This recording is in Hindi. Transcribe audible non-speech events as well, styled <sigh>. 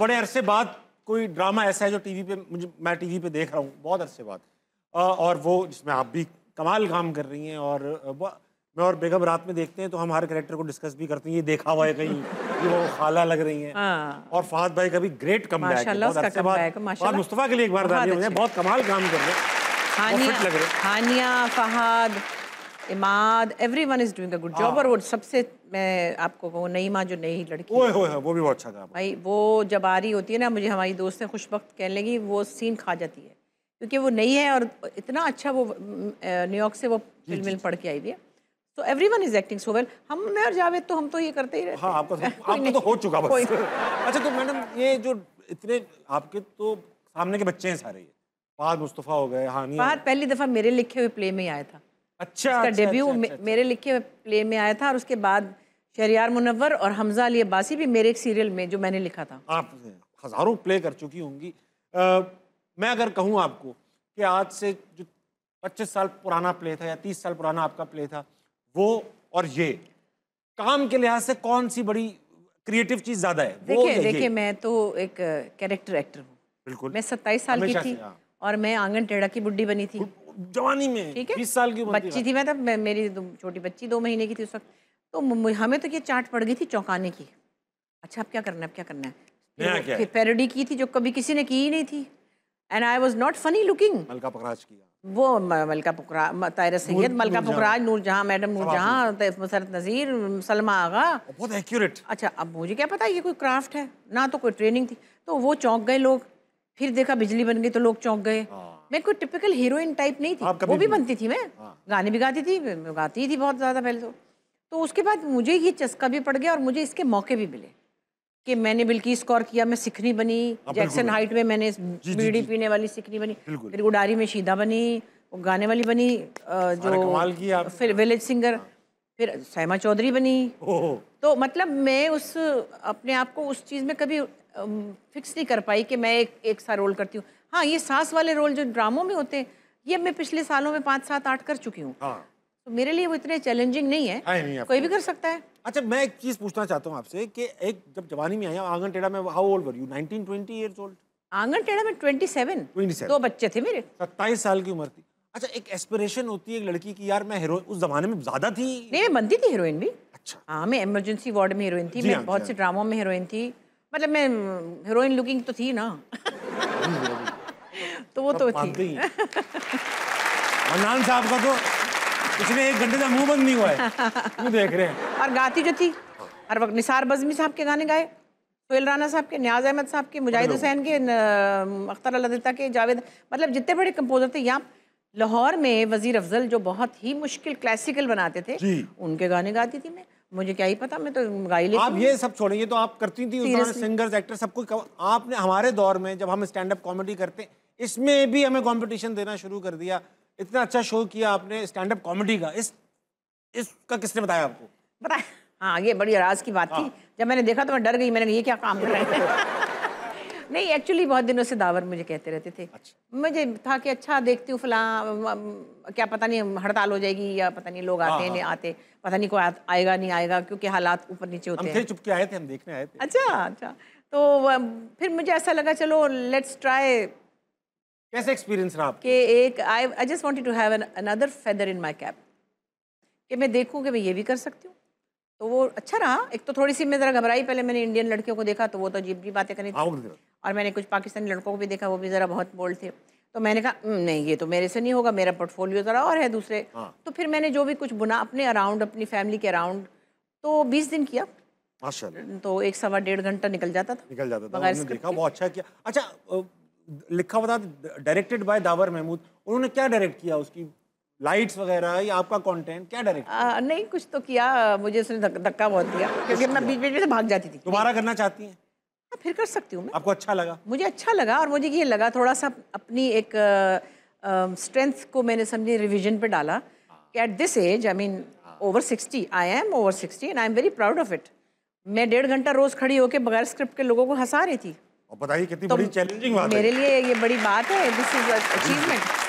बड़े अरसे बाद कोई ड्रामा ऐसा है जो टीवी पे मुझे मैं टीवी पे देख रहा हूँ बहुत अरसे बाद और वो जिसमें आप भी कमाल काम कर रही हैं और मैं और बेगम रात में देखते हैं तो हम हर कैरेक्टर को डिस्कस भी करते हैं ये देखा हुआ है कहीं कि वो खाला लग रही हैं हाँ। और फहद भाई का भी ग्रेट कम बैक है मुस्तफ़ा के लिए एक बार बहुत कमाल काम कर रहे हैं Hania Fahad Imad everyone is doing a good job और वो सबसे मैं आपको वो नई माँ जो नई लड़की ओए ओए वो भी बहुत अच्छा था भाई वो जब आ रही होती है ना मुझे हमारी दोस्त ने खुशबक कह लगी वो सीन खा जाती है क्योंकि वो नई है और इतना अच्छा वो न्यूयॉर्क से वो फिल्म फिल्म पढ़ के आई थी तो everyone is acting so well हम मैं और जावेद तो हम तो ये करते ही रहते हाँ आपका तो- <laughs> आपका तो हो चुका बस <laughs> अच्छा तो मैडम ये जो इतने आपके तो सामने के बच्चे हैं सारे ये फहद मुस्तफ़ा हो गए हानि फहद पहली दफ़ा मेरे लिखे हुए प्ले में ही आया था अच्छा इसका डेब्यू अच्छा अच्छा, अच्छा, अच्छा, मेरे लिखे प्ले में आया था और उसके बाद शरियार मुनवर और हमजा अली अब्बासी भी मेरे एक सीरियल में जो मैंने लिखा था आप हज़ारों प्ले कर चुकी होंगी मैं अगर कहूँ आपको कि आज से जो पच्चीस साल पुराना प्ले था या तीस साल पुराना आपका प्ले था वो और ये काम के लिहाज से कौन सी बड़ी क्रिएटिव चीज़ ज़्यादा है देखिए देखिए मैं तो एक कैरेक्टर एक्टर हूँ बिल्कुल मैं सत्ताईस साल की थी हाँ। और मैं आंगन टेढ़ा की बुढ़ी बनी थी जवानी में ठीक है बीस साल की बच्ची थी मैं तब मेरी छोटी बच्ची दो महीने की थी उस वक्त तो हमें तो ये चाट पड़ गई थी चौंकाने की अच्छा अब क्या करना है अब क्या करना है फिर, पैरोडी की थी जो कभी किसी ने की ही नहीं थी and I was not funny looking Malka Pukhraj की वो मलका पुकरा तायरा सैयद मलका पुकराज नूर जहाँ मैडम नूर जहाँ मुसरत नज़ीर सलमा आगा बहुत एक्यूरेट अच्छा अब मुझे क्या पता ये कोई क्राफ्ट है ना तो कोई ट्रेनिंग थी तो वो चौंक गए लोग फिर देखा बिजली बन गई तो लोग चौंक गए हाँ। मैं कोई टिपिकल हीरोइन टाइप नहीं थी वो भी बनती थी मैं हाँ। गाने भी गाती थी गाती थी बहुत ज़्यादा पहले तो तो उसके बाद मुझे ये चस्का भी पड़ गया और मुझे इसके मौके भी मिले कि मैंने बिल्कुल स्कोर किया मैं सिखनी बनी जैक्सन हाइट में मैंने बीड़ी पीने वाली सिखनी बनी फिर उडारी में शीदा बनी वो गाने वाली बनी जो फिर विलेज सिंगर हाँ। फिर सैमा चौधरी बनी तो मतलब मैं उस अपने आप को उस चीज़ में कभी फिक्स नहीं कर पाई कि मैं एक एक सा रोल करती हूँ हाँ ये सास वाले रोल जो ड्रामों में होते हैं ये मैं पिछले सालों में पाँच सात आठ कर चुकी हूँ हाँ। तो मेरे लिए वो इतने चैलेंजिंग नहीं है नहीं कोई भी कर सकता है अच्छा मैं एक चीज़ पूछना चाहता हूँ आपसे कि एक जब जवानी में आया आंगन टेढ़ा में how old were you nineteen twenty years old आंगन टेढ़ा में ट्वेंटी सेवन दो बच्चे थे मेरे सत्ताईस साल की उम्र थी अच्छा एक एस्पिरेशन होती है एक लड़की की यार मैं हीरो उस जमाने में ज्यादा थी नहीं मैं बनती थी हीरोइन भी अच्छा हाँ मैं इमरजेंसी वार्ड में हीरोइन थी मैं हाँ, बहुत से ड्रामों हाँ। में हीरोइन थी मतलब मैं हीरोइन लुकिंग तो थी ना <laughs> तो वो तो थी मनान साहब का तो इसमें एक घंटे का मुंह बंद नहीं हुआ है देख रहे हैं और गाती जो थी हर वक्त निसार बजमी साहब के गाने गाए सोहेल राना साहब के न्याज अहमद साहब के मुजाहिद हुसैन के अख्तर अलदिता के जावेद मतलब जितने बड़े कंपोजर थे यहाँ लाहौर में वजीर अफजल जो बहुत ही मुश्किल क्लासिकल बनाते थे उनके गाने गाती थी मैं मुझे क्या ही पता मैं तो गाई आप ये सब छोड़ेंगे तो आप करती थी सिंगर्स एक्टर सबको आपने हमारे दौर में जब हम स्टैंड अप कॉमेडी करते इसमें भी हमें कंपटीशन देना शुरू कर दिया इतना अच्छा शो किया आपने स्टैंड अप कॉमेडी का इस इसका किसने बताया आपको बताया हाँ ये बड़ी राज की बात थी हाँ। जब मैंने देखा तो मैं डर गई मैंने ये क्या काम कर रहे हैं नहीं एक्चुअली बहुत दिनों से दावर मुझे कहते रहते थे अच्छा। मुझे था कि अच्छा देखती हूँ फला क्या पता नहीं हड़ताल हो जाएगी या पता नहीं लोग हाँ, आते हैं हाँ। नहीं आते पता नहीं कोई आएगा नहीं आएगा क्योंकि हालात ऊपर नीचे होते हैं चुपके आए थे हम देखने आए थे अच्छा अच्छा तो फिर मुझे ऐसा लगा चलो लेट्स ट्राई कैसे एक्सपीरियंस रहा कि एक I I just wanted to have another feather in my cap कि मैं देखूँ कि मैं ये भी कर सकती हूँ तो वो अच्छा रहा एक तो थोड़ी सी मैं ज़रा घबराई पहले मैंने इंडियन लड़कियों को देखा तो वो तो अजीब हाँ, भी बातें करी थी और मैंने कुछ पाकिस्तानी लड़कों को भी देखा वो भी ज़रा बहुत बोल्ड थे तो मैंने कहा हम्म, नहीं ये तो मेरे से नहीं होगा मेरा पोर्टफोलियो ज़रा और है दूसरे हाँ। तो फिर मैंने जो भी कुछ बुना अपने अराउंड अपनी फैमिली के अराउंड तो बीस दिन किया तो एक सवा डेढ़ घंटा निकल जाता था निकल जाता था देखा बहुत अच्छा किया अच्छा लिखा बता डायरेक्टेड बाय दावर महमूद उन्होंने क्या डायरेक्ट किया उसकी लाइट्स वगैरह या आपका कंटेंट क्या डायरेक्ट नहीं कुछ तो किया मुझे उसने धक्का बहुत दिया क्योंकि मैं बीच बीच में से भाग जाती थी दोबारा करना चाहती हैं फिर कर सकती हूँ मैं आपको अच्छा लगा मुझे अच्छा लगा और मुझे ये लगा थोड़ा सा अपनी एक स्ट्रेंथ को मैंने समझी रिविजन पर डाला कि at this age I mean over sixty I am over sixty and I am very proud of it मैं डेढ़ घंटा रोज़ खड़ी होकर बगैर स्क्रिप्ट के लोगों को हंसा रही थी और बताइए कितनी तो बड़ी चैलेंजिंग बात मेरे लिए ये बड़ी बात है दिस इज अचीवमेंट